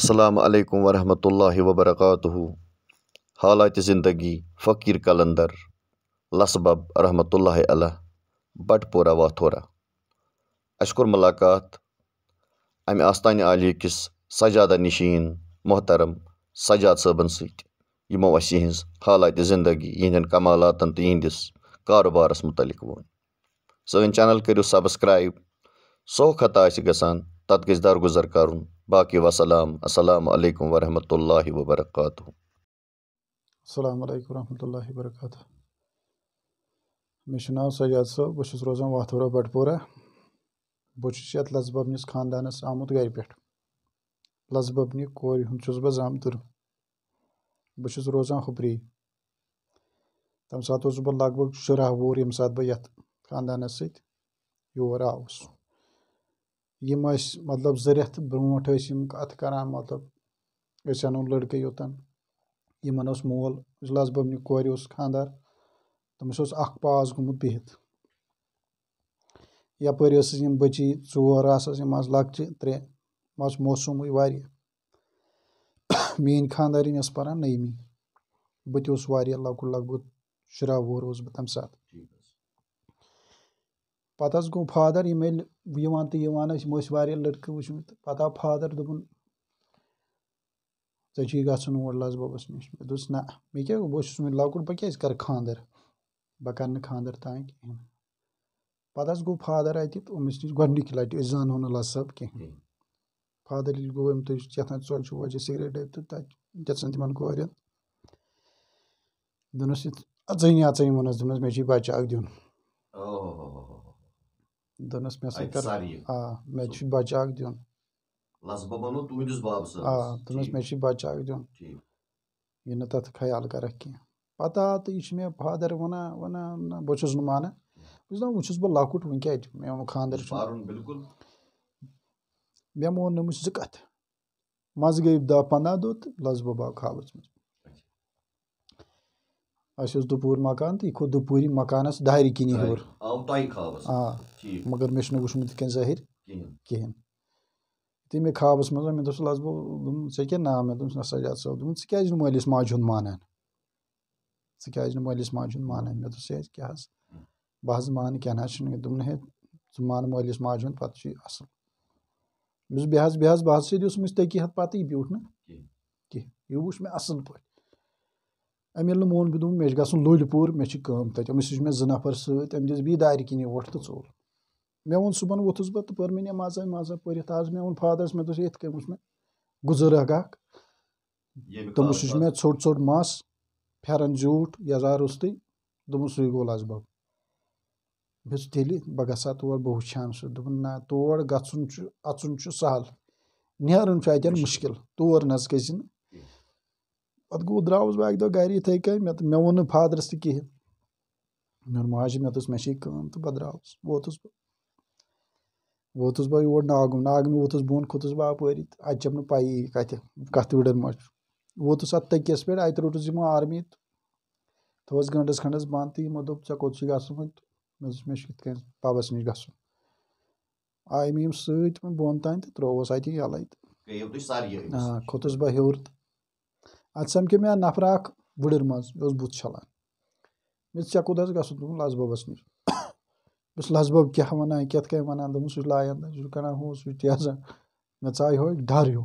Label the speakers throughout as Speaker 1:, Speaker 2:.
Speaker 1: السلام علیکم ورحمۃ اللہ وبرکاتہ حالات زندگی فقیر کلندر لسبب رحمۃ اللہ علیہ بٹ پورہ واتھورا کور ملاقات آستان عالیہ کس سجادہ نشین محترم سجاد صبن ستو اہن حالات زندگی یہ کمالات اہندس کاروبارس متعلق وون چینل کرو سبسکرائب سہوتہ آسان باقی وسلام السلام علیکم ورحمۃ اللہ وبرکاتہ
Speaker 2: السلام علیکم ورحمۃ اللہ وبرکاتہ مے مہاؤ سجاد صبح روزان واتھورہ بٹپورہ پورہ یت یہ ببنس خاندانس آمت گھر گھٹ لس ببنہ کورس بہتر بہس روزان ہوپری تمہ سات لگ بھگ شرہ وہر یمہ ساتھ بہت خاندانس سور آ یِم ٲسۍ مطلب زٕ رٮ۪تھ برونٛٹھ ٲسۍ یِم کَتھ کَران مطلب أسۍ اَنو لٔڑکہٕ یوٚتَن یِمَن اوس مول اجلاس بٔبنہِ کورِ اوس خاندار تٔمِس اوس اَکھ پاس گوٚمُت بِہِتھ یَپٲرۍ ٲسٕس یِم بٔچی ژور آسَس یِم آسہٕ لۄکچہِ ترٛےٚ یِم آسہٕ موسوٗمٕے واریاہ میٛٲنۍ خاندارٮ۪ن ٲس پَران نٔیمہِ بہٕ تہِ اوسُس واریاہ لۄکُٹ لگ بگ شُراہ وُہُر اوسُس بہٕ تَمہِ ساتہٕ جی۔ پَتہٕ حظ گوٚو فادر یِم ییٚلہِ یِوان تہٕ یِوان ٲسۍ یِم ٲسۍ واریاہ لٔڑکہٕ وٕچھمٕتۍ تہٕ پَتہٕ آو فادر دوٚپُن ژےٚ چھُے گژھُن اور لَز بَبَس نِش مےٚ دوٚپُس نہ مےٚ کیٛاہ بہٕ چھُس وۄنۍ لۄکُٹ بہٕ کیٛازِ کَرٕ خاندَر بہٕ کَرٕ نہٕ خاندَر تانۍ کِہیٖنۍ پَتہٕ حظ گوٚو فادر اَتہِ تہٕ أمِس نِش گۄڈنِکہِ لَٹہِ أسۍ زانہو نہٕ لَز صٲب کِہیٖنۍ فادر ییٚلہِ گوٚو أمۍ تُج چھِ کیٛاہ ژۄچہِ وۄچہِ سِگریٹ ڈٔبۍ تہٕ تَتہِ دِژَن تِمَن کورٮ۪ن دوٚپنَس یِتھ اَژٲنی اَژٲنی ووٚنَس دوٚپنَس مےٚ چھُے بَچہٕ اَکھ دیُن Dănăs mi-a să că a me și bajak dion.
Speaker 1: La zbabanu tu midus babsa. A dănăs mi și bajak dion.
Speaker 2: Yine tat khayal ka rakhi. Pata to içme bahadar vana vana boçuz numana. Biz de uçuz bu lakut vın kayt. Me o khandır şu. Barun bilkul. Me mo namus zakat. Maz gayib da pana dot laz baba khalıç mı. Aşız dupur makan ti ko dupuri makanas daire kini hor. Avtay khalıç. A مگر مےٚ چھُنہٕ وٕچھمُت یِتھ کٔنۍ ظٲہِر کِہیٖنۍ یُتھُے مےٚ خابَس منٛز مےٚ دوٚپُس لَز بہٕ دوٚپُن ژےٚ کیٛاہ ناو مےٚ دوٚپُس نہ سجاد صٲب دوٚپُن ژٕ کیٛازِ نہٕ مٲلِس ماجہِ ہُنٛد مانان ژٕ کیٛازِ نہٕ مٲلِس ماجہِ ہُنٛد مانان مےٚ دوٚپُس ہے کیٛاہ حظ بہٕ حظ مانہٕ کینٛہہ نہ حظ چھُنہٕ دوٚپُن ہے ژٕ مان مٲلِس ماجہِ ہُنٛد پَتہٕ چھُ یہِ اَصٕل مےٚ دوٚپُس بیٚیہِ حظ بیٚیہِ حظ بہٕ حظ سیٚود دِژمٕژ تٔکی ہَتھ پَتہٕ یہِ بیوٗٹھ نہٕ کینٛہہ یہِ وٕچھ مےٚ اَصٕل پٲٹھۍ أمۍ ییٚلہِ نہٕ مون بہٕ دوٚپُن مےٚ چھُ گژھُن لُلۍ پوٗر مےٚ چھِ کٲم تَتہِ أمِس وٕچھ مےٚ زٕ نَفر سۭتۍ أمۍ دِژ بیٚیہِ دارِ کِنی وۄٹھ تہٕ ژوٚل مےٚ ووٚن صُبحن ووٚتھُس بہٕ تہٕ پٔر مےٚ نٮ۪ماز وٮ۪ماز پٔرِتھ آز مےٚ ووٚن فادرَس مےٚ دوٚپ یِتھ کٔنۍ وٕچھ مےٚ گُزرگ اَکھ دوٚپمَس سُہ چھُ مےٚ ژھوٚٹ ژھوٚٹ مَس پھٮ۪رَن زیوٗٹھ یَزار اوس تٔمۍ دوٚپمَس سُے گوٚو لَز بَب بہٕ چھُس تیٚلہِ بہٕ گژھٕ ہا تور بہٕ وٕچھ ہَن سُہ دوٚپُن نہ تور گژھُن چھُ اَژُن چھُ سہل نیرُن چھُ اَتٮ۪ن مُشکِل تور نہ حظ گژھِ نہٕ پَتہٕ گوٚو درٛاوُس بہٕ اَکہِ دۄہ گَرِ یِتھَے کٔنۍ مےٚ تہٕ مےٚ ووٚن نہٕ فادرَس تہِ کِہیٖنۍ مےٚ ووٚن ماجہِ مےٚ دوٚپُس مےٚ چھے کٲم تہٕ بہٕ درٛاوُس ووتُس بہٕ ووتُس بہٕ یور ناگُم ناگمہِ ووتُس بۄن کھوٚتُس بہٕ اَپٲری تہٕ اَتہِ چھَم نہٕ پَیی کَتہِ کَتھ وِڈَن منٛز چھُ ووتُس اَتھ تٔکِس پٮ۪ٹھ اَتہِ روٚٹُس یِمو آرمی تہٕ تھوٚوُس گَنٹَس کھنٛڈَس بنٛد تہٕ یِمو دوٚپ ژےٚ کوٚت چھُے گژھُن وۄنۍ تہٕ مےٚ دوٚپُس مےٚ چھُ یِتھ کٔنۍ پَبَس نِش گژھُن آیہِ مےٚ یِم سۭتۍ وۄنۍ بۄن تانۍ تہٕ ترٛووُس اَتہِ یَلَے تہٕ آ کھوٚتُس بہٕ ہیوٚر تہٕ اَتہِ سَمکھیو مےٚ نَفرا اَکھ وٕڈٕر منٛز مےٚ اوس بُتھ چھَلان مےٚ دوٚپ ژےٚ کوٚت حظ گژھُن دوٚپُن لَس بَبَس نِش lasbab kya mana kyat kay mana andam su layan da jur kana hu su tiyaza metsay hoy daryo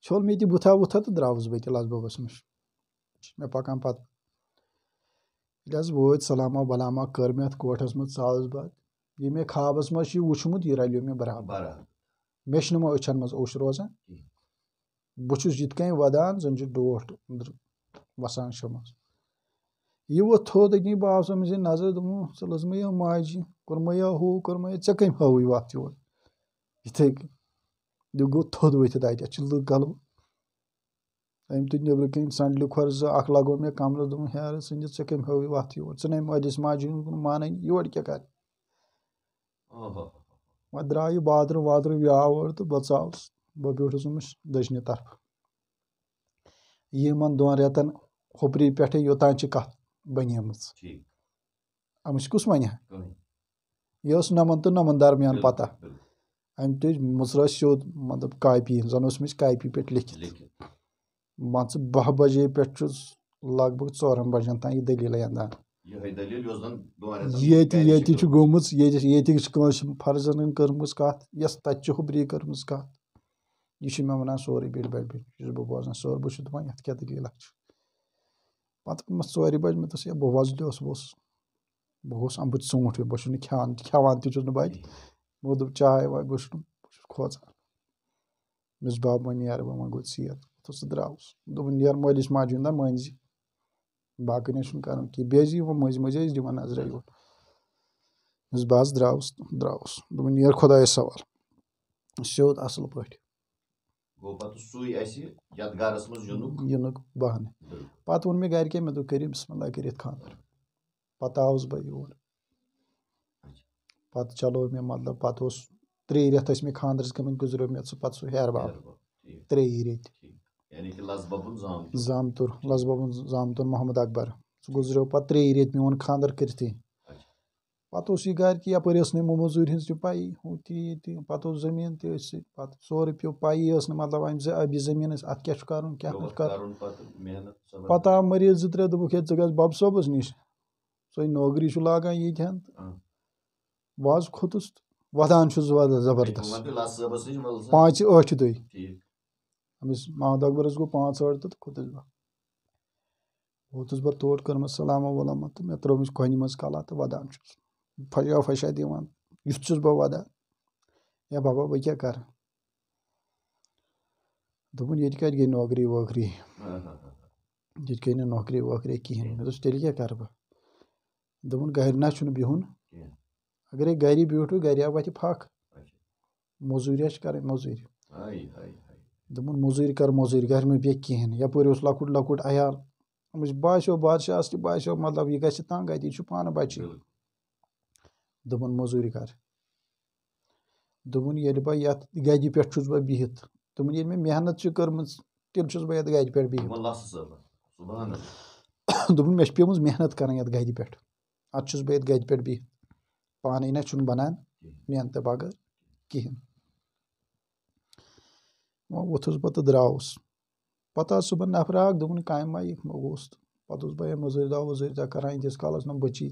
Speaker 2: çol miydi buta buta da dravuz beki lasbab asmış me pakan pat Biraz bu salama balama körmet kotas mı sağız bat. Yeme kabas mı şey uçmut yiraliyor me beraber. Meşnuma öçenmez oş rozan. Buçuz yitken vadan zıncı doğurt. Vasan şamaz. یہ و تھدی bounce ام نظر دہ لزما ماجی quorum ژےٚ کٔمۍ ہٲوٕے وَتھ your گو تھوت اتر لک غلب کھۄر زٕ سنڈل خور مےٚ کَمرَس دوٚپُن ہیرٕ سم ژےٚ کٔمۍ ہٲوٕے وَتھ یور کیا وایا بادر وادر یہ بہٕ تو بہت بہ طرفہٕ دچنہ طرف یہ دون رتن ہوپری چھِ کت baniamos. Sí. Amishkus manya. Yos namantun namandar mian pata. Am tüj musra şod matlab kaypi zan osmis kaypi pet likhit. Mansı 12 baje pet çuz lagbag 4 bajan tan ye dalil yandan.
Speaker 1: Yihai dalil yozdan duvarada. Yeti yeti
Speaker 2: çu gomuş yeti yeti çu kanş farzanın kırmız kat yas tatçı hubri kırmız kat. Yişime manan soru bir bel bir. Yüz bu bozan soru bu şu duman yat kya dalil akçı. پَتہٕ مےٚ مےٚ ژورِ بَجہِ دوٚپُس ہے بہٕ بہٕ بہٕ بہٕ بہٕ بہٕ بہٕ بہٕ اوسُس ژوٗنٛٹھ ہیوٗ چھُس چھُس چھُس چھُس نہٕ نہٕ کھٮ۪وان کھٮ۪وان تہِ اَتہِ دوٚپ چاے واے کھوژان نیرٕ پہ او ثہ مت وزلس وس بہت چونٹ ہوں بہت کان تب چائے وا بہ بہتانا نو سرس دن یر مالس ماج مٔنٛزۍ منزی باقی کرنا کی مز میز بہٕ حظ درٛاوُس درٛاوُس دوٚپُن دیر خۄدایَس سوال سیوٚد اَصٕل پٲٹھۍ
Speaker 1: ووٚن مےٚ مےٚ
Speaker 2: مےٚ دوٚپ کٔرِو اللہ کٔرِتھ آوُس بہٕ یور اچھا۔ چلو مطلب اوس بہان پہ وے گھر کے مے دے بس منہ کر گزری ہہر باب زامتُر لسبا زامتُر محمد اکبر سُہ گُزریو پہ ترٛیٚیہِ ریت میون کٔرتھٕے پَتہٕ اوس یہِ گَرِ تہِ یَپٲرۍ ٲس نہٕ یِمو مٔزوٗرۍ ہِنٛز تہِ پَیی ہُہ تہِ یہِ تہِ پَتہٕ اوس زٔمیٖن تہِ أتھۍ سۭتۍ پَتہٕ سورُے پیوٚو پَیی ٲس نہٕ مطلب اَمہِ زِ أبی زٔمیٖن ٲسۍ اَتھ کیٛاہ چھُ کَرُن کیٛاہ نہٕ کَرُن پَتہٕ آو مٔریٖض زٕ ترٛےٚ دوٚپُکھ ہے ژٕ گژھ بَب صٲبَس نِش سُے نوکری چھُ لاگان ییٖتہن تہٕ بہٕ حظ کھوٚتُس وَدان چھُس بہٕ زَبردَس پانٛژِ ٲٹھِ دۄہہِ أمِس محمد اکبرَس گوٚو پانٛژھ ٲٹھ دۄہ تہٕ کھوٚتُس بہٕ ووتُس بہٕ تور کٔرمَس سلامہ وَلامہ تہٕ مےٚ ترٛٲومَس کۄنہِ منٛز کَلا تہٕ وَدان چھُس فشا دِوان یُتھ چھُس بہٕ وَدان دس بہ بہٕ کیٛاہ کَرٕ دوٚپُن ییٚتہِ کَتہِ گٔے نوکری ووکری
Speaker 1: ییٚتہِ
Speaker 2: گٔے نہٕ نوکری ووکری کِہیٖنۍ مےٚ دوٚپُس تیٚلہِ کیٛاہ کَرٕ بہٕ دوٚپُن گَرِ نہ چھُنہٕ بِہُن گَرِ گَرِ آو وَتھِ پھَکھ اچھا۔ موٚزوٗریا چھِ کَرٕنۍ موٚزوٗرۍ دوٚپُن موٚزوٗرۍ کَر موٚزوٗرۍ گَرِ مہٕ بیٚہہ کِہیٖنۍ یَپٲرۍ اوس لۄکُٹ لۄکُٹ عیال أمِس عیا بادشاہَس تہِ تاس مطلب یہِ گژھِ تنٛگ اَتہِ یہِ چھُ پانہٕ بَچہِ دوٚپُن موٚزوٗرۍ کر دوٚپُن ییٚلہِ بہٕ یَتھ گَجہِ پٮ۪ٹھ چھُس بہٕ بِہِتھ دوٚپُن ییٚلہِ مےٚ محنت چھِ چھِ کٔرمٕژ تیٚلہِ چھُس بہٕ یَتھ گَجہِ پٮ۪ٹھ بِہِتھ دوٚپُن مےٚ پیٚمٕژ محنت کَرٕنۍ یَتھ گَجہِ پٮ۪ٹھ دے چھُس بہٕ گھس گَجہِ پٮ۪ٹھ بِہِتھ پانَے نہ چھُنہٕ بَنان محنتہٕ بغٲر کِہیٖنۍ وۄنۍ ووٚتھُس بہٕ تہٕ درٛاوُس پَتہٕ آو صُبحن چھ بنانتہ بغیر کھین ووتھس بہت داؤس پہ پَتہٕ اوسُس بہٕ یہِ مٔزوٗرۍ دۄہ ؤزوٗرۍ دۄہ کَران ییٖتِس کالَس نہٕ بٔچی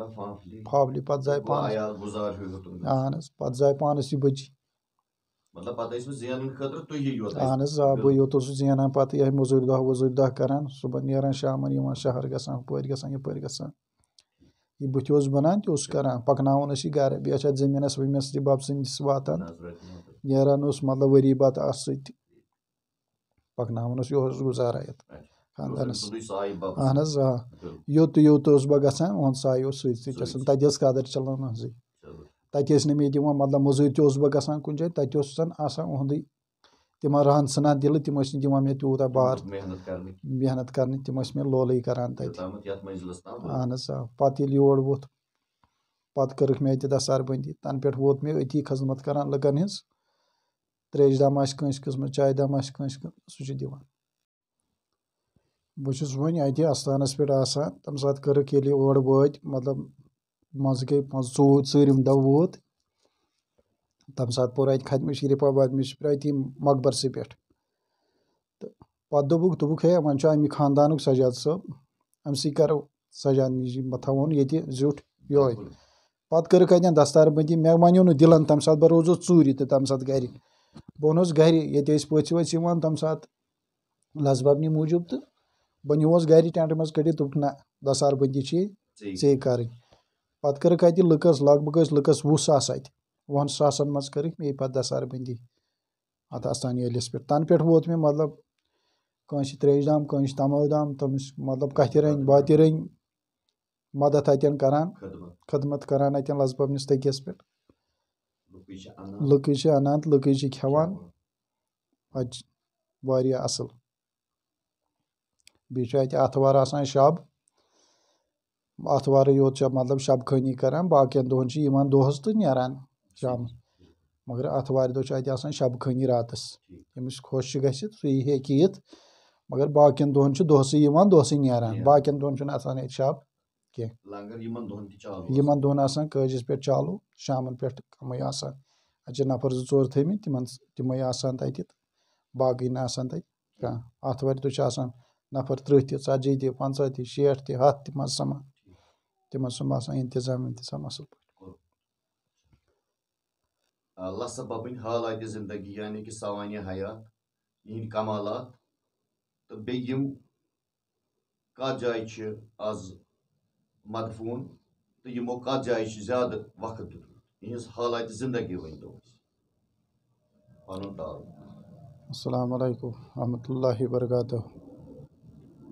Speaker 2: اہذائ پانچی اہن
Speaker 1: اوسُس زینان یِہوٚے دۄہ یہ دۄہ
Speaker 2: دہ صُبحن نیران نان یِوان شہر گژھان گژھان گژھان ہُپٲرۍ یَپٲرۍ یہِ یہِ بٕتھِ اوس اوس بَنان تہِ پَکناوان ٲسۍ گا ہپر گا یا پھر گا بتان تران پکن گر بی زمینس ورمین بب سند واتا پَکناوان اوس یِہوٚے اوس گُزارا یَتھ اہن حظ آ یوٚت یوٚت اوسُس بہٕ گژھان اوس سۭتۍ سۭتۍ تَتہِ تَتہِ ٲس قدٕر ٲسۍ نہٕ مےٚ دِوان مطلب مٔزوٗرۍ تہِ اوسُس بہٕ گژھان کُنہِ جایہِ تَتہِ تم آسان کن جائیں تنہا اہدی دِلہٕ تِم ٲسۍ نہٕ دِوان مےٚ تیوٗتاہ بار
Speaker 1: محنت تِم
Speaker 2: ٲسۍ کرنے تم لول کر اہن
Speaker 1: آ
Speaker 2: پَتہٕ ییٚلہِ یور ووٚتھ پَتہٕ کٔرٕکھ مےٚ اَتہِ تَنہٕ پٮ۪ٹھ ووت پتہ کھساربندی تنہی خذمت کر لکن ہن تریش آسہِ کٲنٛسہِ قسم چائے دام دِوان بہس وٲتۍ مطلب منٛزٕ گٔے پانٛژھ گئی ژوٗرِم دہ ووت تمہ سات پور اتم شریفہ مقبرسٕے پٮ۪ٹھ پہ پہ دوٚپُکھ دوٚپُکھ ہے اَمہِ خاندانُک سجاد صب اَتٮ۪ن نجی بٔنٛدی مےٚ پہت اتن دِلَن مے ساتہٕ بہٕ تمہ سات بہ روز ساتہٕ تو بہٕ سات گَرِ ییٚتہِ ٲسۍ یہ ؤژھۍ یِوان تم سات لذبنی موجود تو بہس گھر ٹنٹ مز کٹ دہ دسار جی۔ کَرٕنۍ پَتہٕ کٔرٕکھ اَتہِ لُکَس لگ بگ ٲسۍ لُکَس وُہ ساس اتہ و ساسن می پہ اَتھ آستان پٮ۪ٹھ تَنہٕ پٮ۪ٹھ ووت مےٚ مطلب کٲنٛسہِ ترٛیش دام کٲنٛسہِ تَمو دام تٔمِس مطلب کَتھِ رٔنۍ بات رٔنۍ مدد اَتٮ۪ن کر خدمت اَتٮ۪ن پٮ۪ٹھ
Speaker 1: لُکٕے
Speaker 2: لُکٕے چھِ چھِ اَنان کھٮ۪وان اَتہِ چھِ واریاہ اَصٕل بیٚیہِ چھُ اَتہِ آتھوار آسان شَب آتھوارٕے یوت چھِ مطلب شَب خٲنی کَران باقیَن دۄہَن چھِ یِوان دۄہَس تہٕ نیران شامَس مگر آتھوارِ دۄہ چھُ اَتہِ آسان شَب خٲنی راتَس ییٚمِس خۄش چھُ گژھِ اس ہیٚکہِ یِتھ مگر باقیَن باقیَن دۄہَن دۄہَن چھُ دۄہسٕے دۄہسٕے یِوان نیران چھُنہٕ آسان اَتہِ شَب
Speaker 1: بات دہس دس نا بن دہت شب
Speaker 2: کی دہنس پالو شامن پہ کمج نفر نہٕ آسان تَتہِ کانٛہہ آتھوارِ دۄہ آتوار آسان نفر ترہ تہِ ٹدی تہِ پنچہ تھی شیٹ تھی ہاتھ تز سما تمہیں انتظام ونتظام
Speaker 1: لسبن حالات زندگی یعنی کہِ سوانہِ حیات کمالات کدفون
Speaker 2: السلام علیکم ورحمۃ اللہ وبرکاتہ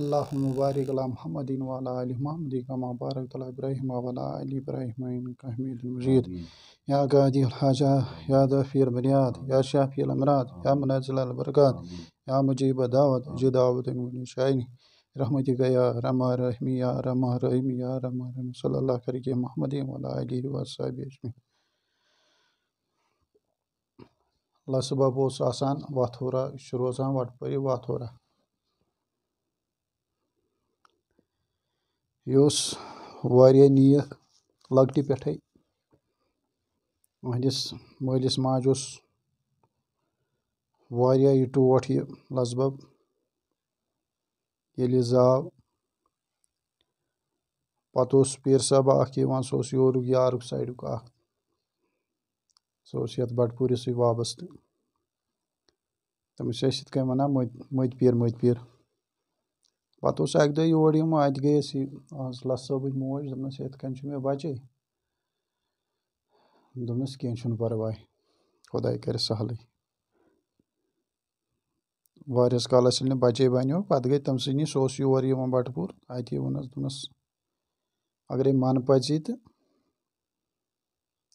Speaker 2: اللہ مبارک علی محمد الرکاتہ محمد کما بارک علی علی ابراہیم ابراہیم کا حمید المجید یا یا یا یا یا یا یا قادی الحاجہ دفی شافی البرکات مجیب دعوت دعوت جی رحمی رحمی رحمی صلی اللہ اللہ کر کے محمد آسان شروع واتور روزان وٹپور واتھور یہِ اوس واریاہ نیک لۄکٹہِ پٮ۪ٹھَے پٹندس مٲلِس ماجہِ اوس واریاہ یہِ ٹوٹھ یہِ یہِ لَز بَب ییٚلہِ زاو پَتہٕ اوس پیٖر اَکھ یِوان سُہ اوس یورُک یارُک سایڈُک اَکھ سُہ اوس یَتھ بَٹپوٗرِسٕے سائڈ تٔمِس ٲسۍ یِتھ کٔنۍ وَنان مٔتۍ مٔتۍ پیٖر مٔتۍ پیٖر پَتہٕ اوس اَکہِ دۄہ یور یِم اَتہِ گٔے أسۍ آز لَس صٲبٕنۍ موج دوٚپنَس یِتھ کٔنۍ چھُ مےٚ بَچے دوٚپنَس کینٛہہ چھُنہٕ پَرواے خۄداے کَرِ سَہلٕے واریاہَس کالَس ییٚلہِ نہٕ بَچے بَنیو پَتہٕ گٔے تٔمۍ سٕے نِش سُہ اوس یور یِوان بَٹہٕ پوٗر اَتہِ ووٚنَس دوٚپنَس اَگرے مَن پَژی تہٕ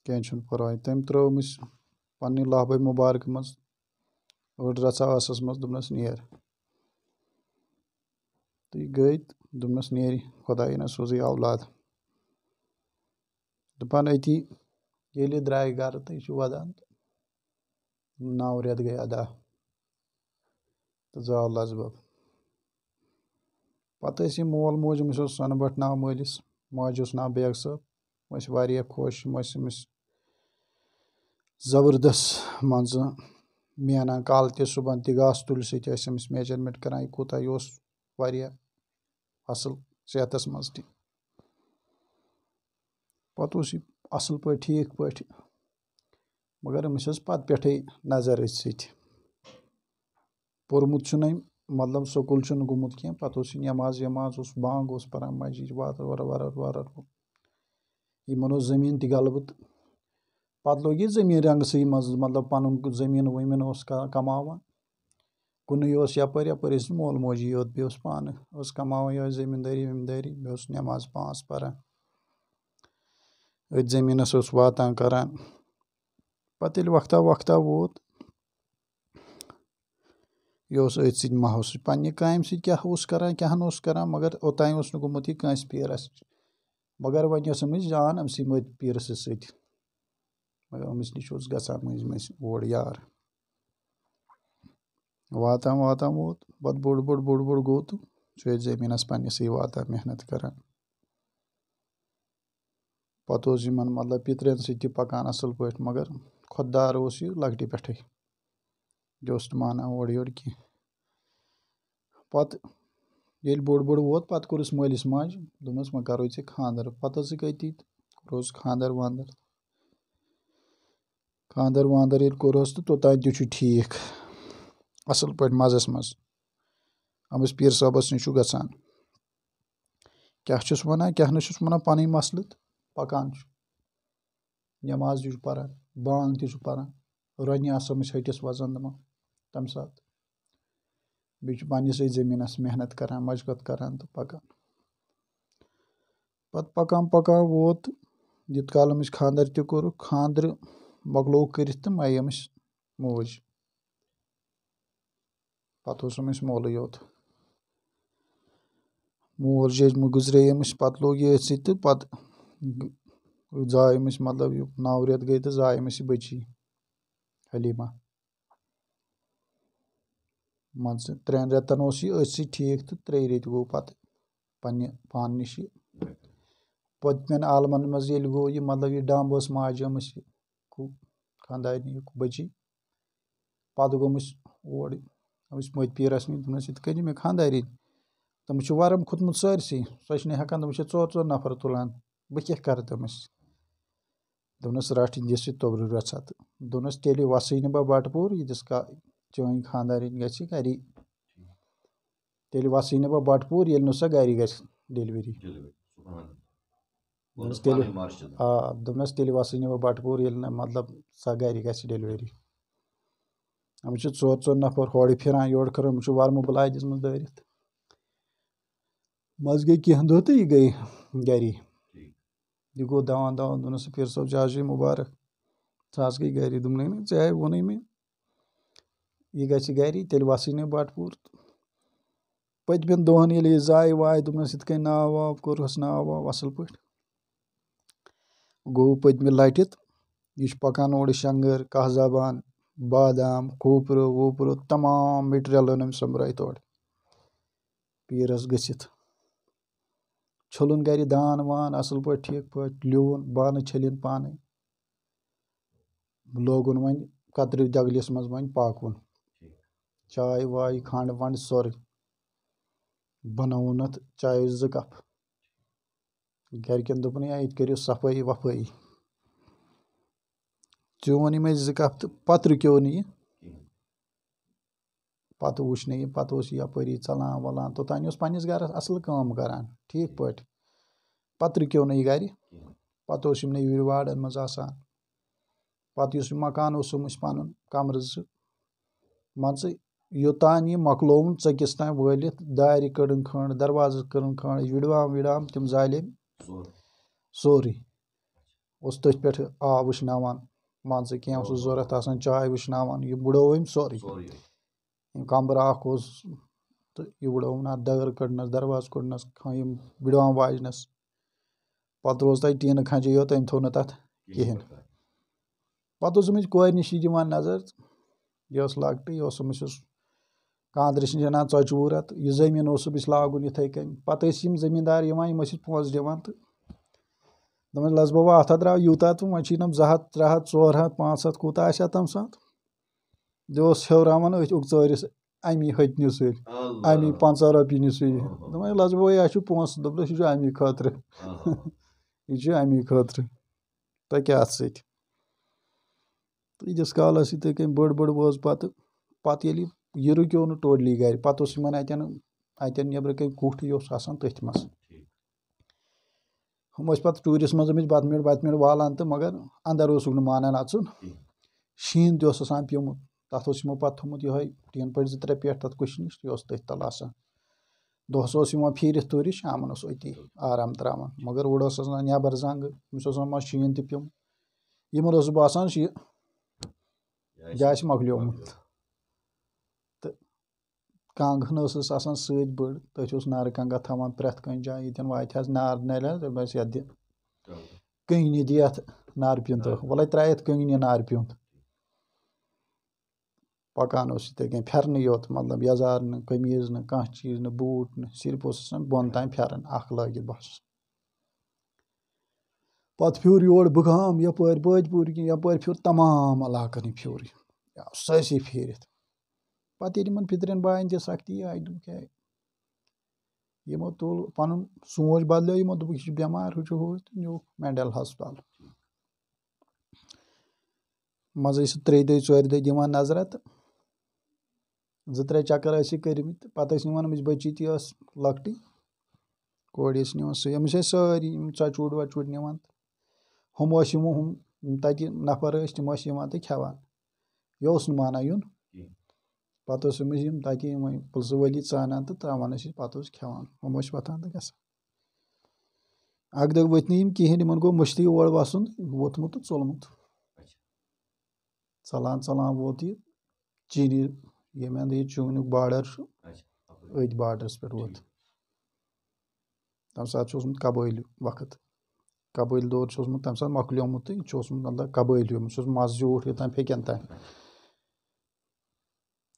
Speaker 2: کینٛہہ چھُنہٕ پَرواے تٔمۍ ترٛٲوٕم أسۍ پَنٕنہِ لاہبٲے مُبارکہِ منٛز أڑ رَژھا ٲسَس منٛز دوٚپنَس نیر تو گٔے دوٚپنَس نیرِ خدا نہ سوزی اولاد دبان اتیل دراع گر نَو رٮ۪تھ ودان اَدا تہٕ گئی ادا بَب پَتہٕ ٲسۍ پہ مول موج مٲلِس ماجہِ اوس ناو بیگ تہِ صُبحن خوش گاسہٕ تُلہِ سۭتۍ ٲسۍ أمِس میجَرمٮ۪نٛٹ کَران یہِ کوٗتاہ یہِ اوس واریاہ اَصٕل صحتَس منٛز تہِ پَتہٕ اوس یہِ اَصٕل پٲٹھۍ ٹھیٖک پٲٹھۍ مگر أمِس ٲس پَتہٕ پٮ۪ٹھٕے نظر أتھۍ سۭتۍ پوٚرمُت چھُنہٕ أمۍ مطلب سکوٗل چھُنہٕ گوٚمُت کینٛہہ پَتہٕ اوس یہِ نٮ۪ماز وٮ۪ماز اوس بانٛگ اوس پَران مَسجِد واتان وارٕ وارٕ وارٕ وارٕ یِمَن اوس زٔمیٖن تہِ غلبہٕ تہٕ پَتہٕ لوگ یہِ زٔمیٖن رنٛگسٕے منٛز مطلب پَنُن زٔمیٖن ؤمیٖن اوس کَماوان کُنُے اوس یَپٲرۍ یَپٲرۍ ٲسۍ مول موجی یوت بیٚیہِ اوس اوس پانہٕ کَماوان پانی زٔمیٖندٲری ؤمیٖندٲری بیٚیہِ اوس نٮ۪ماز پانٛژھ پَران أتھۍ زٔمیٖنَس اوس واتان کر پَتہٕ ییٚلہِ وقتا وقتا ووت یہِ اوس أتھۍ سۭتۍ سۭتۍ کامہِ یہ اوس سوس پنہ کام اوس کر مگر اوتان اس گوت یہ پیرس مگر أمِس جان مٔتۍ امس سۭتۍ مگر أمِس نِش اوس گژھان مٔنٛزۍ مٔنٛزۍ اور یار واتان واتان ووت پہ بڑ پنٛنِسٕے واتان محنت پَتہٕ اوس یِمَن مطلب تہِ سی پکان پٲٹھۍ مگر خود دار یہ ماجہِ پٹا وۄنۍ پہ ژےٚ خاندَر پَتہٕ ٲسٕکھ أتی تہٕ کوٚرہوس خاندَر واندَر خاندَر واندَر ییٚلہِ کوٚرہوس تہٕ تو تہِ چھُ ٹھیک اصل پہ مَسلہٕ امس پیر صبس نٮ۪ماز کیا چھُ پَران بانٛگ تہِ چھُ پکان نماز تر بانگ تر وَزَن وزن تَمہِ تم سات چھُ پنٛنِسٕے زمین محنت کر مشقت پَکان پہ پکان پکان ووت کال خاندرٕ خاندر کٔرِتھ تہٕ کری امس موج پتہٕ اوسُم أسۍ مولٕے یوت مول چھِ أسۍ گُزریٚیِم أسۍ پَتہٕ لوٚگ یہِ أتھۍ سۭتۍ تہٕ پَتہٕ زاے أمِس مطلب یہِ نَو رٮ۪تھ گٔے تہٕ زاے أمِس یہِ بٔچی حلیٖما مان ژٕ ترٛٮ۪ن رٮ۪تَن اوس یہِ أتھۍ سۭتۍ ٹھیٖک تہٕ ترٛیٚیہِ ریٚتہِ گوٚو پَتہٕ پنٛنہِ پانہٕ نِش یہِ پٔتمٮ۪ن عالمَن منٛز ییٚلہِ گوٚو یہِ مطلب یہِ ڈَمب ٲس ماجہِ أمِس یہِ خاندارنہِ یہِ بٔچی پَتہٕ گوٚمُس اور مط پیر دس کن خاندار تمہ کتر سب ہاں ورفر تران بہت کرٹ توبر روپس تیل وسٹور دتس چن خاندارن ییٚلہِ نہٕ سۄ گَرِ گژھِ ڈیٚلؤری دوٚپنَس تیٚلہِ آ نہٕ مطلب سۄ پور گژھِ ڈیٚلؤری ہم ورفر ہر پھران وم بلائے دس مل دے کھن دے یہ گئی گری یہ گو دس سفیر صوب جہجی مبارک سی گری دن یہ گی گری پٔتمٮ۪ن دۄہَن ییٚلہِ پور زایہِ وایہِ دوٚپنَس یِتھ کٔنۍ ناو واو کوٚرہَس ناو واو اَصٕل پٲٹھۍ گوٚو پٔتمہِ گو یہِ چھُ پَکان اورٕ شنگ کھا زبان بادام ووٗپرٕ ووپرو تمام میٹریل أمۍ سومر تورٕ پیرس گٔژھِتھ چلن گَرِ دان وان اصل وۄنۍ ٹھیک پہ منٛز وۄنۍ پاکوُن پانے واے ون وَنٛڈ سورُے بَنووُن چائے چایہِ زٕ کَپ گَرِکٮ۪ن دوٚپُن ہے زین کٔرِو صفٲیی وَفٲیی ٹون اوس پتری گَرَس اَصٕل کٲم پہ ٹھیٖک پٲٹھۍ ولان توتان اس پہ گَرِ اصل کا ٹھیک پہ واڈَن نا یہ گھر یُس اس مکان اس ژٕ کمر یہِ سوتان یہ مکلو وٲلِتھ دارِ کٔڑٕن دار کڑن کھنڈ کھنٛڈ كڑ کھنڈ تِم زالے تم اوس سوری اس آب وٕشناوان مان ژٕ کینٛہہ اوسُس ضوٚرَتھ آسان چاے وٕشناوان یہِ بُڑو أمۍ سورُے کَمبر اَکھ اوس تہٕ یہِ بُڑو اَتھ دٲر کٔڑنَس دَرواز کٔڑنَس یِم بِڑوان واجنَس پَتہٕ روز تَتہِ ٹیٖنہٕ کھَنجہِ یوت أمۍ تھوٚو نہٕ تَتھ کِہیٖنۍ پَتہٕ اوس أمِس کورِ نِشی دِوان نظر یہِ ٲس لۄکٹٕے یہِ اوس أمِس یُس کاندرِ چھِ اَنان ژۄچہِ وُہ رٮ۪تھ یہِ زٔمیٖن اوس أمِس لاگُن یِتھَے کٔنۍ پَتہٕ ٲسۍ یِم زٔمیٖندار یِوان یِم ٲسِس پونٛسہٕ دِوان تہٕ دپ لوا ات داؤ یوتہ تو ویم زر ہاتھ ٹور ہاتھ پانچ ہاتھ كو تم سات پونٛسہٕ ات یہِ چھُ اَمی امی پنچہ چھُ اَمی خٲطرٕ یہ کیٛاہ دس یہ تہٕ خاطر یہ سیتس کٔنۍ بٔڑ بٔڑ بڑ بڑ پَتہٕ ییٚلہِ یہ رُکیو نہٕ ٹوٹلی اَتٮ۪ن نٮ۪برٕ کَنۍ نبر كے اوس یہ تٔتھۍ منٛز تم یا پہ ٹورس منت بتمی مٹ ویٹ والان تو مگر اندر اس مانا اچن شین تا پہ تھوت پی زرے پی تک کشنش یہ تھی تلان دوں پیرت تورش شامنس اتی آرام ترا مگر ارسان نبر زنگ تمہس شین تمہس مکلیمت کنٛگ ہن ٲسٕس آسان سۭتۍ بٔڑ تٔتھۍ اوس نارٕ کنٛگا تھاوان پرٛٮ۪تھ کُنہِ جایہِ ییٚتٮ۪ن واتہِ حظ نار کنگا تا پریت کن جائیں واتہ نار نل حس کنگنی دار پیوت کٔنٛگنہِ نارٕ پیوٗنٛت پَکان اوس پیت کٔنۍ پیرن یوت مطلب یَزار نہٕ نہٕ کانٛہہ چیٖز نہٕ بوٗٹھ نہٕ صرف بۄن تام اس اَکھ لٲگِتھ بَس پَتہٕ پھیوٗر یور بُگام بغام یپ پور کن یپ پیور تمام علق پیور سٲرسٕے پھیٖرِتھ ییٚلہِ یِمَن پِترٮ۪ن بایَن تہِ سختی دوٚپُکھ دوٚپُکھ ہے یِمو یِمو تُل پَنُن سونٛچ بَدلیو یہِ چھُ چھُ بٮ۪مار ہُہ ہُہ تہٕ تہٕ تہٕ نیوٗکھ مٮ۪نٛڈَل ہَسپَتال منٛزٕ ٲسۍ ترٛیٚیہِ دۄہہِ دۄہہِ ژورِ دِوان زٕ ترٛےٚ چَکر آئی دہ یہ تل پوچ بدلی ہموں دمار یہ تو نیوک مینڈل ہسپتال مزے تر دے ورہ دظہ تو ہُم ٲسۍ یِمو ہُم تَتہِ کوری ٲسۍ تِم ٲسۍ یِوان تہٕ کھٮ۪وان یہِ اوس نہٕ مانا یُن پَتہٕ ٲسۍ أمِس یِم تَتی وۄنۍ پٕلسہٕ وٲلی ژانان تہٕ ترٛاوان ٲسۍ پَتہٕ ٲسۍ کھٮ۪وان یِم ٲسۍ وۄتھان تہٕ گژھان اَکہِ دۄہ ؤتھۍ نہٕ یِم کِہیٖنۍ یِمَن گوٚو مٔشتٕے اور وَسُن ووٚتھمُت تہٕ ژوٚلمُت ژَلان ژَلان ووت یہِ چیٖنی ییٚمہِ اَندٕ یہِ چوٗنیُک باڈَر چھُ أتھۍ باڈرَس پٮ۪ٹھ ووت تَمہِ ساتہٕ چھُ اوسمُت قبٲیلی وقت قبٲیلی دور چھُ اوسمُت تَمہِ ساتہٕ مۄکلیومُت تہٕ یہِ چھُ اوسمُت مطلب قبٲیلی یِمَن چھُ اوسمُت مَزٕ زیوٗٹھ یوٚتام پھیٚکن تام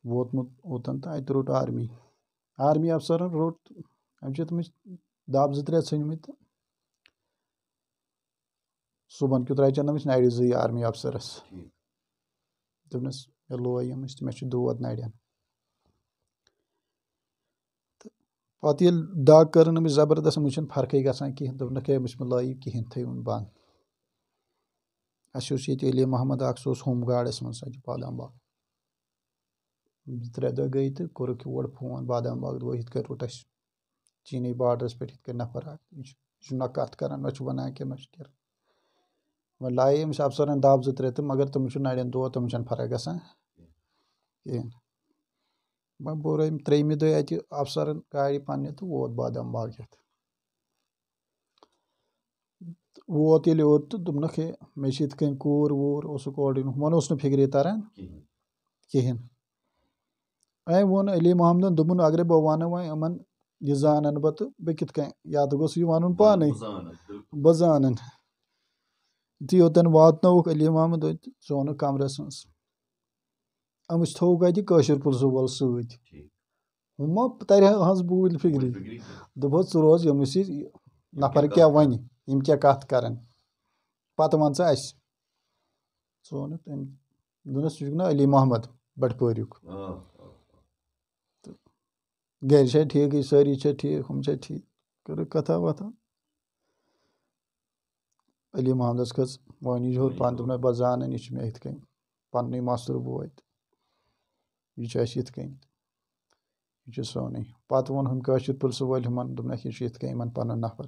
Speaker 2: ووتمُت اوٚتَن تہٕ اَتہِ روٚٹ آرمی آرمی اَفسَرَن روٚٹ چھِ تٔمِس دَب زٕ ترٛےٚ اچھا تہٕ صُبحن کیُتھ مت أمِس نَرِ زٕے آرمی اَفسَرَس دوٚپنَس مےٚ مےٚ لوے أمِس أمِس تہٕ چھُ دود نَرٮ۪ن پَتہٕ ییٚلہِ دَگ کٔرٕن افسرس أمِس چھَنہٕ فرقٕے گژھان کِہیٖنۍ دوٚپنَکھ ہے أمِس مہٕ لٲیِو کِہیٖنۍ گا بنٛد اَسہِ اوس ییٚتہِ علی محمد سُہ اوس اگ سووم گاڑی مزید پالان باغ زٕ ترٛےٚ دۄہ گٔے تہٕ کوٚرُکھ یور فون بادام باغ دوٚپ یِتھ کٔنۍ روٚٹ اَسہِ چیٖنٕے باڈرَس پٮ۪ٹھ یِتھ کٔنۍ نَفر اَکھ یہِ چھُ یہِ چھُ نہ کَتھ کَران نہ چھُ وَنان کینٛہہ نہ چھُ کینٛہہ وۄنۍ لایے أمِس اَفسَرَن دَب زٕ ترٛےٚ تہٕ مگر تِم چھِ نَرٮ۪ن دود تِمَن چھَنہٕ فرق گژھان کِہیٖنۍ وۄنۍ بوٚر أمۍ ترٛیٚیِمہِ دۄہہِ اَتہِ اَفسَرَن گاڑِ پنٛنہِ تہٕ ووت بادام باغ ہٮ۪تھ ووت ییٚلہِ اوٚت تہٕ دوٚپنَکھ ہے مےٚ چھِ یِتھ کٔنۍ کوٗر ووٗر اوسُکھ اورٕ یُن ہُمَن اوس نہٕ فِکرِ تَران کِہیٖنۍ أمۍ ووٚن علی دوٚپُن اگرے بہٕ وَنہٕ وۄنۍ بہ یہِ یہ بہٕ تہٕ بہٕ کِتھ کٔنۍ یا تہٕ گوٚژھ یہِ وَنُن پانے بہٕ زان یُتھُے یوٚتَن واتنووُکھ علی محمد ژٕ اوٚنُکھ کَمرَس منٛز أمِس مز اَتہِ کٲشِر پورز وول سۭتۍ ما تَرِ بوٗلۍ فِکرِ ژٕ روز ییٚمِس یہِ نَفر وَنہِ یِم کَتھ کَرَن پَتہٕ وَن ژٕ اَسہِ ژٕ کیا تٔمۍ دوٚپنَس ژٕ چھُکھ نہ علی محمد بٹپور چھا ٹھیٖک یہِ سٲری چھا ٹھیٖک ہُم چھا ٹھیٖک کٔرٕکھ کرتا وا علی محمدَس کھٔژ پانہٕ مےٚ بہٕ یہِ یہِ چھُ چھُ یِتھ یِتھ کٔنۍ پَننُے بوے اَسہِ محمد کھت وانی ہو بہ زان یہ پنوی ماسر بو یہ سون پتہ واشر پلسہ وول ہم پن نفر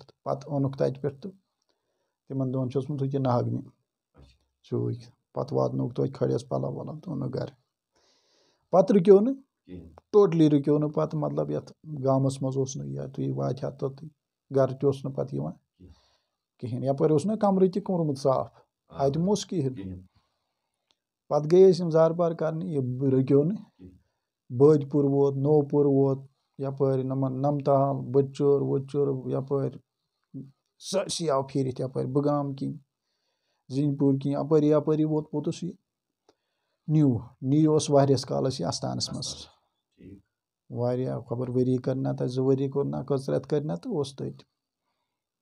Speaker 2: چھُ اوسمُت ہُتہِ ناگنہِ چوٗکۍ پَتہٕ واتنووُکھ توتہِ واتن کھلس پلو تہٕ اوٚنُکھ گَرٕ پَتہٕ رُکیو نہٕ ٹوٹلی رُکیو نہٕ پَتہٕ مطلب یَتھ گامَس منٛز اوس نہٕ یا تُہۍ واتہِ ہا توٚتُے گرٕ تہِ اوس نہٕ پَتہٕ یِوان کِہینۍ یَپٲرۍ اوس نہ کَمرٕ تہِ کوٚرمُت صاف اَتہِ مہٕ اوس کِہینۍ پَتہٕ گٔے أسۍ یِم زار پار کَرنہِ یہِ رُکیو نہٕ بٲدۍ پوٗر ووت نو پوٗر ووت یَپٲرۍ نَمن نَمتال بٔچُر ؤچُر یَپٲرۍ سٲرسٕے آو پھیٖرِتھ یَپٲرۍ بُگام کِنۍ زِنۍ پوٗر کِنۍ اَپٲری یَپٲری ووت پوٚتُس یہِ نیوٗ نیوٗ اوس واریاہَس کالَس یہِ اَستانَس منٛز واریاہ خبر ؤری ؤری زٕ تہٕ اوس تٔتۍ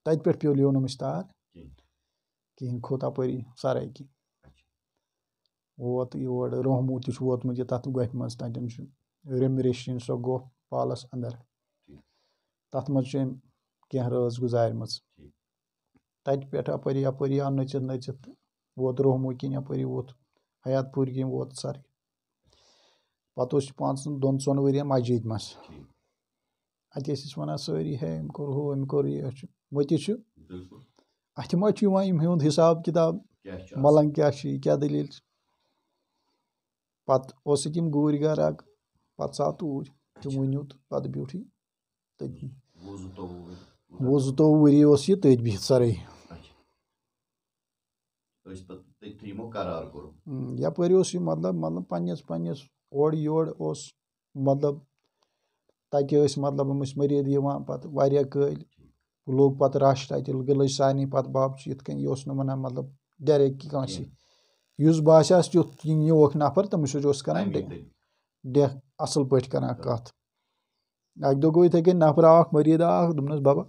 Speaker 2: تَتہِ پٮ۪ٹھ پیوٚو کرا تو تار کِہیٖنۍ کھوٚت اَپٲری سَرَے کن ووت یور تہِ چھُ چھُ ووتمُت یہِ تَتھ گۄپھِ منٛز تَتٮ۪ن روحمو توتم سۄ گۄپھ پالَس اَندَر تَتھ منٛز چھِ أمۍ کینٛہہ رٲژ کھانا تَتہِ پٮ۪ٹھ اَپٲری اَپٲری آو نٔژِتھ نٔژِتھ ووت روحمو کِنۍ اَپٲری ووت حیات پوٗرۍ کِنۍ ووت سر پَتہٕ اوس یہِ یہِ پانٛژَن دۄن ژۄن منٛز اَتہِ ٲسۍ أسۍ وَنان سٲری ہے أمۍ أمۍ کوٚر کوٚر ہُہ چھُ چھُ چھُ اَتھِ یِوان حِساب کِتاب مَلنٛگ اس چھُ یہِ یون دٔلیٖل چھِ پَتہٕ اوسُکھ یِم گوٗرۍ ہر ہوم پَتہٕ ژاو توٗرۍ تِمو اچھا۔ حساب پَتہٕ بیوٗٹھٕے تٔتی وُہ زٕتووُہ ؤری اوس یہِ تٔتۍ بِہِتھ
Speaker 1: ویسے اچھا۔
Speaker 2: یَپٲرۍ اوس یہِ مطلب مطلب پنس پنس او یور مطلب تَتہِ ٲسۍ مطلب یِم ٲسۍ مٔریٖد یِوان پَتہٕ پَتہٕ واریاہ کٲلۍ لوٚگ مرید لوگ پہ رش تک گل یِتھ کٔنۍ یہِ اوس نہٕ وَنان مطلب کٲنٛسہِ یُس تیُتھ یہِ نَفر تٔمِس سۭتۍ اوس اَصٕل پٲٹھۍ کَتھ اَکہِ دۄہ گوٚو ڈریک کٔنۍ تیوک نفر تم سوچا دوٚپنَس بَبا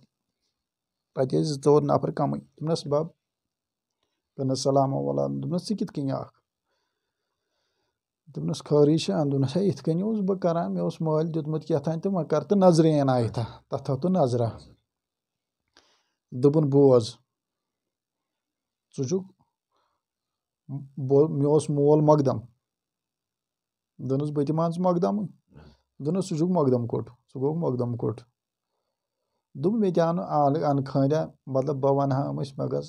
Speaker 2: تَتہِ ٲسۍ زٕ ژور نَفر کَمٕے دوٚپنَس بَب دوٚپنَس کم دس دوٚپنَس ژٕ کِتھ کٔنۍ اک دوٚپنَس خٲرٕے چھِ ہے یِتھ کٔنۍ اوسُس بہٕ کَران مےٚ اوس مٲلۍ دیُتمُت کیٛاہ تہٕ دمس خندے اتنی اس آیتھا تَتھ تھاو تہٕ نظرا دوٚپُن بوز ژٕ چھُکھ مےٚ اوس مول دوٚپنَس دوٚپنَس بہٕ تہِ مان ژٕ ژٕ چھُکھ مقدم کوٚٹ ژٕ مکدم دس کوٚٹ دوٚپُن مےٚ تہِ مقدم کٹ دال اندیا مطلب بہٕ وَنہٕ ہا أمِس مےٚ مغص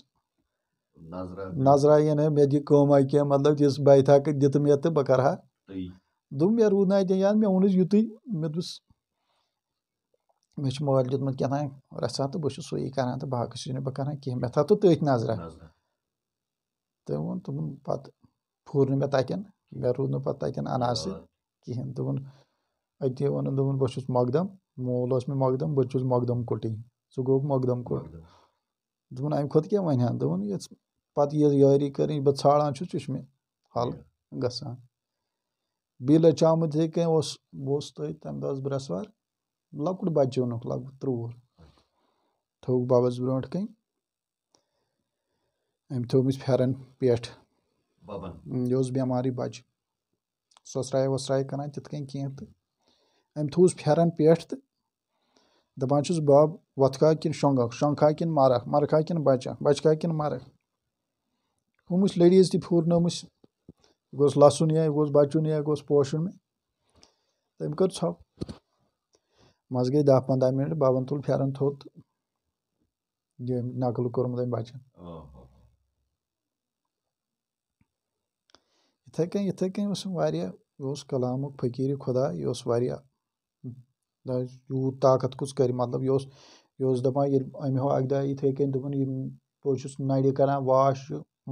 Speaker 2: نظرہ یہ دِ کٲمہ کینٛہہ مطلب دس بات دے تو بہت دے رود نا یعنی مجھے وونس یت میتم کتنا راچا تو بس سی کارانہ باقی بہت کار مےٚ مو تو تھی نظرہ تم وو پہ پور کِہیٖنۍ دوٚپُن أتی تین اناج بہٕ دس مقدم مول مۄقدَم بہٕ چھُس مۄقدَم مقدم کٹ گوٚوُکھ مقدم کٹ دون امہ پَتہٕ ون یٲری کٔرٕنۍ بہٕ یہ چھُس بہت چھُ مےٚ حل گا بیچ آمت کے تم بریسوار لكٹ بچہ اون لگ پٮ۪ٹھ یہِ اوس ببس برٹ سۄسراے وۄسراے کَران تِتھ کٔنۍ کینٛہہ تہٕ أمۍ تھوٚوُس كرانا پٮ۪ٹھ تہٕ دَپان چھُس بَب وتکھا کن شونگ شونکا کن مرخ مرخا کچا بچا کن مرک ہم لڑیز تھی گوس لسن یا یہ گوس بچنیا گوس پوشن تم کر دہ پندہ منٹ بابن تل یہ نقل کورمت اوس اتے کنس خۄدا فکیر خدا یہ اس طاقت کُس کَرِ مطلب یہِ اوس یہِ اوس دَپان ییٚلہِ أمۍ اَکہِ دۄہ یِتھَے کٔنۍ دوٚپُن یِم بہٕ چھُس نَرِ کَران واش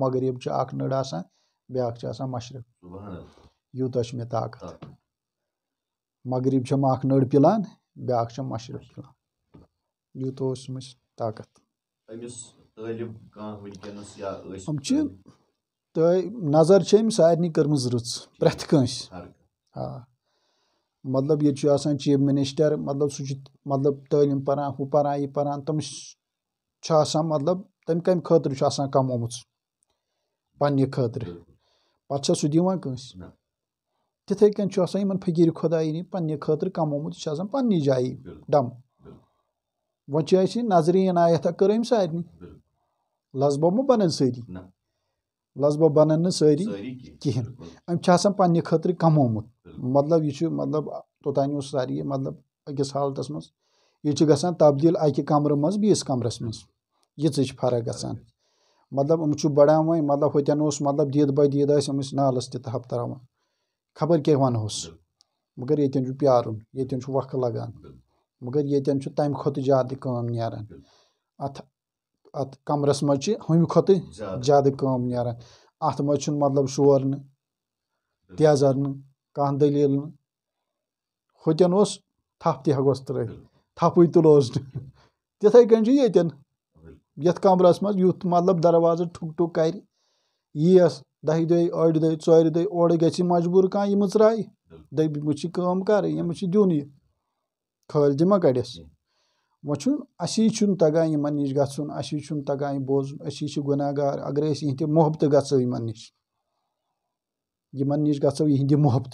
Speaker 2: مغرب چھِ اَکھ نٔر آسان بیٛاکھ چھِ آسان مَشرق یوٗتاہ چھُ مےٚ طاقت مغرب چھَم اَکھ نٔر پِلان بیٛاکھ چھَم مَشرق پِلان یوٗتاہ پلان یہ طاقت یِم چھِ نظر چھِ أمۍ سارنٕے کٔرمٕژ رٕژ پرٛٮ۪تھ کٲنٛسہِ آ مطلب ییٚتہِ چھُ آسان چیٖف مِنِسٹر مطلب سُہ چھُ مطلب تعلیٖم پَران ہُہ پَران یہِ پَران تٔمِس چھُ آسان مطلب تٔمۍ کَمہِ خٲطرٕ چھُ آسان کَمومُت سُہ پَنٕنہِ خٲطرٕ پَتہٕ چھا سُہ دِوان کٲنٛسہِ تِتھٕے کٔنۍ چھُ آسان یِمن فٔقیٖر خۄدایِنی پَنٕنہِ خٲطرٕ کَمومُت یہِ چھُ آسان پَنٕنہِ جایہِ ڈَم وۄنۍ چھِ اَسہِ یہِ نظرِ عنایتھا کٔر أمۍ سارنٕے لَزبو مہ بَنن سٲری لَزبو بَنن نہٕ سٲری کِہیٖنۍ أمۍ چھِ آسان پَنٕنہِ خٲطرٕ کَمومُت مطلب یہ مطلب تان ساری مطلب اکس حالت مز یہ گا تبدیل اکہ کمرہ مز بیس کمرس مز یہ فرق گانا مطلب ہم وی مطلب ہوتین اس مطلب دید بہ دید نالس تی تفتروان خبر کئے ونہس مگر یتین یتین وقت لگان مگر یتین تمہ کھت زیادہ نیران ات ات کمرس کھت زیادہ نمرس مجھ کیاد مطلب شور تیزر نم کانٛہہ دٔلیٖل نہٕ ہُتٮ۪ن اوس تھپھ تہِ ہٮ۪کہوس ترٛٲیِتھ تھپٕے تُلووس نہٕ تِتھَے کٔنۍ چھُ ییٚتٮ۪ن یَتھ کَمرَس منٛز یُتھ مطلب دروازٕ ٹھُک ٹھُک کَرِ ییٖیَس دَہہِ دۄہہِ ٲٹھِ دۄہہِ ژورِ دۄہہِ اورٕ گژھِ مجبوٗر کانٛہہ یہِ مٕژراوِ دَپہِ مےٚ چھِ کٲم کَرٕنۍ ییٚمِس چھِ دیُن یہِ خٲلجہِ مہ کَڑٮ۪س وۄنۍ چھُنہٕ اَسی چھُنہٕ تَگان یِمَن نِش گژھُن اَسی چھُنہٕ تَگان یہِ بوزُن أسی چھِ گُناہ گار اگرَے أسۍ یِہِنٛدِ محبتہٕ گژھو یِمَن نِش یمن نش گو یہ محبت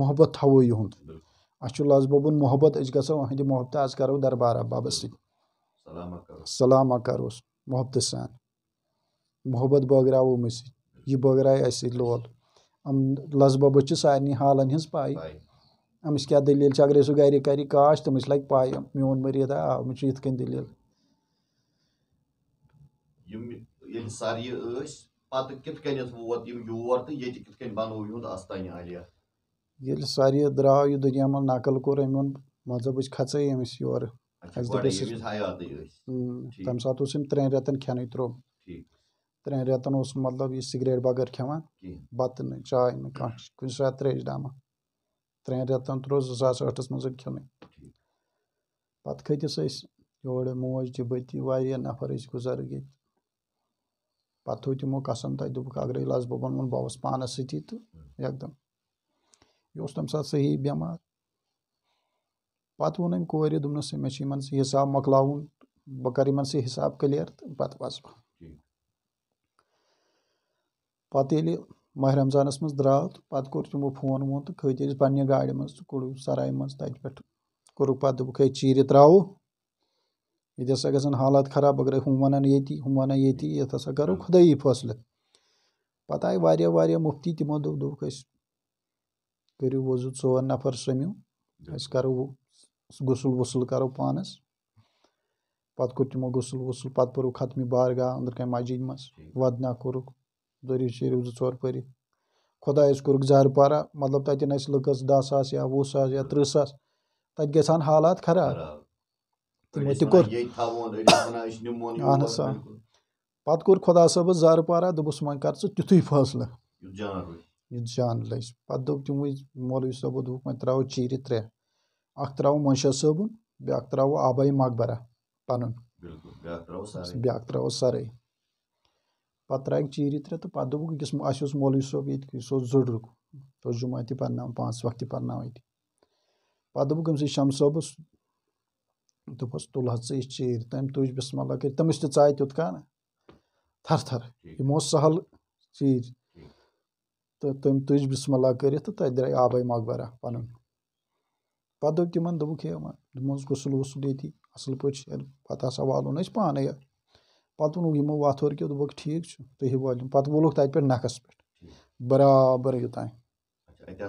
Speaker 2: محبت تھو یہ اہم لذب و محبت گو گھو محبت آج کرو دربار بابس
Speaker 1: سلامہ
Speaker 2: سلامہ کروس محبت سان محبت بگر سب بغرائے اس سوت لذب سار حالن ہز پائے امس کی دلیل اگر سر کراش تمس لگ پائے مون
Speaker 1: سر یہِ دلیل ووت یور عالیہ
Speaker 2: ساری دروا یہ دنیا منظل کم اون مطلب کھائی امس یور
Speaker 1: تمہیں
Speaker 2: ساتھ اُس ترین ریتن کھن تر ترین ریتن اس مطلب یہ سگریٹ بغیر کھیان بت نا چائے نہ کچھ کن سات تریش ڈامہ ترین ریتن ترو زم کھن پہ کھتس موج تھی بتی نفر گزرگی پہت تمو قسم بہٕ بہ بنو بہت پانس ستی تو یَکدَم یہ اس تَمہِ سات صحیح بمار پہ پَتہٕ دس ماہِ حساب منٛز بہ کر پَتہٕ کوٚر کلیئر تو پہ وس
Speaker 1: کھٔتۍ
Speaker 2: أسۍ ماہ رمضانس مز تہٕ کوٚڑُکھ کھت منٛز تَتہِ مز کوٚرُکھ پَتہٕ مز ہے چیٖرِ ترٛاوو ییٚتہِ ہسا گژھن حالات خراب ہُم وَنان ییٚتی ہُم وَنان ییٚتی یَتھ ہسا کَرو فٲصلہٕ پَتہٕ کرو خدی فوصل پہ آئی وایا مفتی تمو دزو ٹور نفر غسُل وُسُل کَرو پانَس پَتہٕ کوٚر تِمو غسُل وُسُل پَتہٕ پوٚرُکھ ختمہِ بارگاہ أنٛدرٕ کَنۍ کن منٛز وَدنا کوٚرُکھ کورک دروک زٕ ژور پھر خۄدایَس کوٚرُکھ زارٕ پارہ مطلب تین لکس دَہ ساس یا وُہ ساس یا تٕرٛہ ساس تک گیان حالات خراب تِمو تہِ کوٚر اہن حظ آ پَتہٕ کوٚر خۄدا صٲبَس زارٕ پارا دوٚپُس وۄنۍ ژٕ تیُتھُے فٲصلہٕ یُتھ جان پَتہٕ دوٚپ تِموٕے مولوی صٲبو دوٚپُکھ وۄنۍ ترٛاوو چیٖرِ ترٛےٚ اَکھ ترٛاوو مٔنشا صٲبُن بیٛاکھ ترٛاوو بیااق مقبرا پَنُن بیٛاکھ ترٛاوو سَرٕے پَتہٕ ترٛایَکھ چیٖرِ ترٛےٚ تہٕ پَتہٕ دوٚپُکھ پہ اَسہِ اوس مولوی صٲب ییٚتہِ اوس صوبہ سٹرک جمعہ تھی پا پانچ وقت پا شَم صٲبَس دوٚپُس تُل حظ ژٕ یہِ چیٖر تٔمۍ تُج بِسم اللہ کٔرِتھ تٔمِس تہِ ژایہِ تیُتھ کانٛہہ تھر تھر یِمو اوس سَہل چیٖرۍ تہٕ تٔمۍ تُج بِسم اللہ کٔرِتھ تہٕ تَتہِ درٛاے آبٕے مقبرہ پَنُن پَتہٕ دوٚپ تِمن دوٚپُکھ ہے دوٚپمو حظ غسُل وسُل ییٚتی اَصٕل پٲٹھۍ پَتہٕ ہسا والُن أسۍ پانَے پَتہٕ ووٚنُکھ یِمو وَتھور کیٚنٛہہ دوٚپُکھ ٹھیٖک چھُ تُہۍ ہیٚیِو والُن پَتہٕ وولُکھ تَتہِ پٮ۪ٹھ نَکھَس پٮ۪ٹھ برابر یوٚتانۍ اچھا،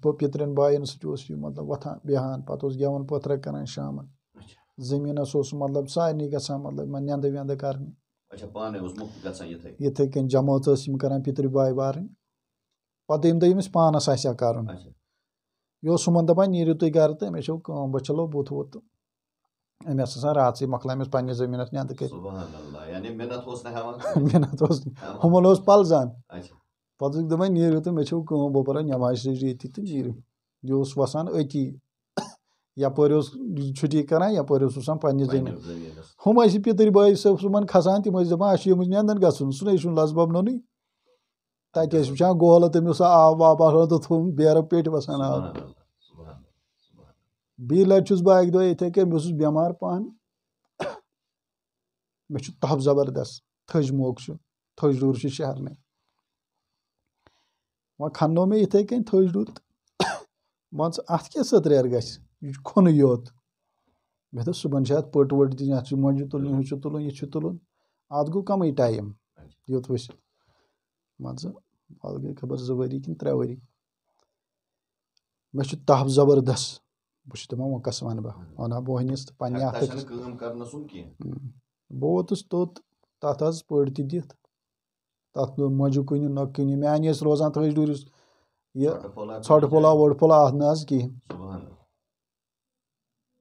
Speaker 2: پِترٮ۪ن بایَن سۭتۍ اوس یہِ مطلب وۄتھان بیٚہان پَتہٕ اوس گٮ۪وَن پٔتھرٕ کَران شامَن اچھا۔ زٔمیٖنَس اوس مطلب سارنٕے گژھان مطلب یِمَن نٮ۪نٛدٕ وٮ۪نٛدٕ کَرنہِ
Speaker 1: اچھا،
Speaker 2: یِتھَے کٔنۍ جمٲژ ٲسۍ یِم کَران پِتٕرۍ باے بارٕنۍ پَتہٕ ییٚمہِ دۄہ ییٚمِس پانَس آسہِ ہا کَرُن اچھا۔ یہِ اوس ہُمَن دَپان نیٖرِو تُہۍ گَرٕ تہٕ أمِس چھو کٲم بہٕ چھَلو بُتھ وُتھ تہٕ أمۍ ٲس آسان راتسٕے مۄکلان أمِس پنٛنِس زٔمیٖنَس نٮ۪نٛدٕ کٔرِتھ
Speaker 1: یعنی محنت اوس
Speaker 2: ہُمَن اوس پَلزان پتہٕ دَپان نیٖرِو نیٖرِو تہٕ تہٕ مےٚ چھو کٲم بہٕ ییٚتی یہِ اوس وَسان أتی یَپٲرۍ اوس چھُٹی کَران یَپٲرۍ اوس وسان اتنی یپ ہُم ٲسۍ یا بٲے وسان پہ زمین ہم پتر بای صاحب صنع کھسان تم دس نندن گھن سہ یہ لذب نن وان گولہ تمہ سا آب واب و حدت ہو پیٚٹھۍ وَسان آب بیٚیہِ لَٹہِ چھُس بہٕ بہٕ اَکہِ دۄہ یِتھَے کٔنۍ بٮ۪مار پَہَن مےٚ چھُ تَپھ کن تھٔج موقعہٕ چھُ تھٔج تج چھُ شہرنہ کھنو رُت و کنو میت ڈر گژھِ یہِ چھُ کھوٚنُے یوت مےٚ دوٚپ صُبحن چھِ اَتھ اَتھ پٔٹ ؤٹ دِنۍ چھُ مۄنجہِ تُلُن ہُہ چھُ تُلُن یہِ چھُ تُلُن اَتھ گوٚو کَمٕے ٹایم یوٚت یوتھ مان ژٕ ذہ گٔے خبر زٕ ؤری ؤری کِنہٕ ترٛےٚ مےٚ چھُ تَپھ زَبردست بہٕ چھُس دَپان زری کن تر وری مے تپ زبردست تہٕ پنٛنہِ
Speaker 1: اَتھٕ
Speaker 2: بہٕ ووتُس توٚت تَتھ حظ حض تہِ دِتھ تَتھ موجوٗب کٕنِو نہ کٕنِو میٛانہِ ٲسۍ روزان تھٔج ڈوٗرِس یہِ ژھۄٹہٕ پھولا وۄٹہٕ پھولا اَتھ نہ حظ کِہیٖنۍ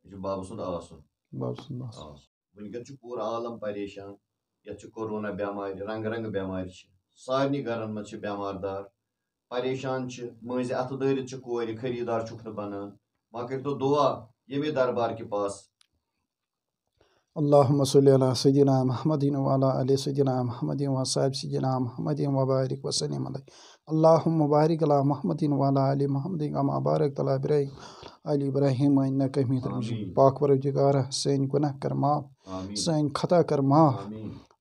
Speaker 1: یہِ چھُ بابہٕ سُنٛد آسُن
Speaker 2: بابہٕ سُنٛد آسُن
Speaker 1: وٕنکیٚن چھُ پوٗرٕ عالم پریشان یَتھ چھِ کورونا بٮ۪مارِ رنٛگہٕ رنٛگہٕ بٮ۪مارِ چھِ سارنٕے گَرَن منٛز چھِ بٮ۪مار دار پریشان چھِ مٔنٛزۍ اَتھٕ دٲرِتھ چھِ کورِ خٔریٖدار چھُکھ نہٕ بَنان وۄنۍ کٔرۍتو دُعا ییٚمے دربار کہِ پاس
Speaker 2: اللہ مس اللہ محمد محمدین علیہ محمد و وصن محمدین وبارق وس الم مبارک اللہ محمدین علی محمد مبارک ابراہیم برحم عل برحیم پاکور دغارہ سین گناہ کر سین خطا کر معاف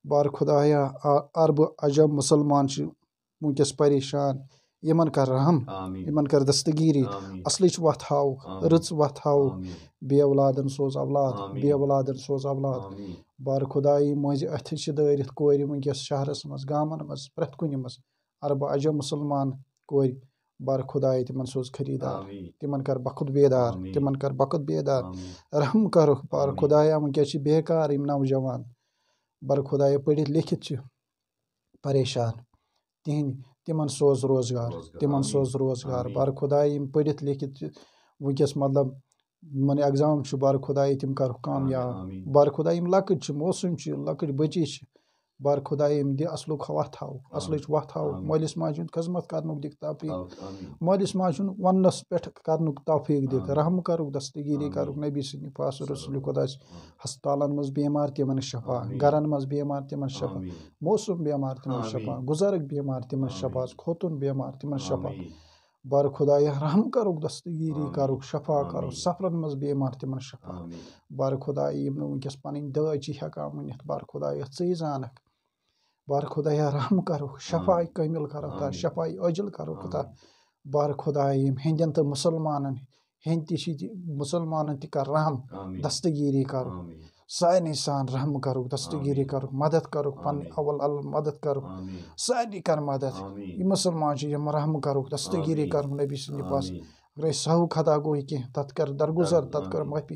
Speaker 2: بار خدایہ عرب عجم مسلمان مسلمان ونکس پریشان یمن کر رحم یمن کر دستگیری اصلچ وتھ ہاوکھ رٕژ وتھ ہاوکھ بے اولادن سوز اولاد بے اولادن سوز اولاد بار خدایی مٔنٛزِ أتھۍ چھِ دٲرِتھ کورِ وٕنکیٚس شہرس منٛز گامن منٛز پرٛٮ۪تھ کُنہِ منٛز اربہٕ اجو مُسلمان کورِ بار خدایہِ تِمن سوز خٔریٖدار تِمن کر بخت بیدار تِمن کر بخت بیدار رحم کرُکھ بار خدایا وٕنکیٚس چھِ بیکار یِم نوجوان بار خدایا پٔرِتھ لیٖکھِتھ چھِ پریشان تِہنٛدۍ تِمن سوز روزگار تِمن سوز روزگار بار خۄداے یِم پٔرِتھ لیٖکھِتھ وٕنکیٚس مطلب یِمن ایٚگزام چھُ بار خۄداے تِم کَرُکھ کامیاب بار خۄداے یِم لۄکٕٹۍ چھِ موسوٗم چھِ لۄکٕٹۍ بٔچی چھِ بار بر خدا وَتھ دصل حاف اصل وات ہاؤ مالس ماجہ خدمت مٲلِس ماجہِ ہُنٛد وَننَس پٮ۪ٹھ کَرنُک توفیٖق دِکھ رحم کَرُکھ کَرُکھ دَستگیٖری نبی سٕنٛدِ کربی سلفاصل رسلی ہَسپتالَن منٛز بیمار تِمَن شفا گَرَن منٛز بیمار تِمَن شفا موسم بیمار تِمَن شفا گزرگ بیمار تِمَن شفا خوتن بیمار تِمَن شفا بار خۄدایا رحم کَرُکھ دَستگیٖری کَرُکھ شفا کَرُکھ سفرَن منٛز بیمار تِمَن شفا بار خۄدایا یِم نہٕ خدا پَنٕنۍ ونکس چھِ دا ؤنِتھ بار خۄدایا ژٕے زانَکھ بار خدایا رحم کرو شفائی کمل کرو تا شفائی اجل کرو تا بار خدایا یم ہندین تو مسلمانن ہند تہ مسلمانن تہ کر رحم دستگیری کرو سارے سان رحم کرو دستگیری کرو مدد کرو پن اول ال مدد کرو سارے کر مدد یہ مسلمان یم رحم کرو دستگیری کرو نبی سند پاس اگر سہو خطہ گو یہ کہ درگزر تت کر معافی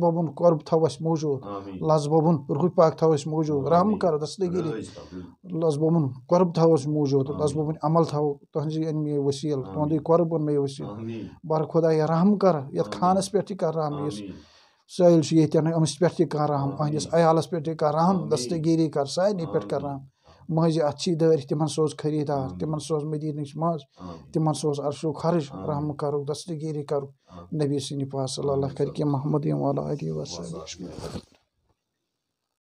Speaker 2: بابن قرب تھو اس موجود بابن روح پاک تھو اس موجود رحم کر دستگیری بابن قرب تھو اس موجود بابن عمل تھو تاؤ ان میں وسیل تہدی قرب ان میں وسیل بار خدا یہ رحم کر خانہ اس راہم سیلش یعنی امس پہ کرم اہمس عیا پہ رحم دستگیری کر سارے پہلے کر رحم مٔنٛزۍ اَتھٕ ژی دٲرۍ تِمَن سوز خٔریٖدار ہاں۔ تِمَن سوز مٔدیٖنٕچ منٛز ہاں۔ تِمَن سوز عرشو خرٕچ ہاں۔ رحم کَرُک دستگیٖری گیٖری کَرُکھ نبی سٕنٛدِ پاس صلی اللہ کَرِ کینٛہہ محمد یِم والا علی وَسلم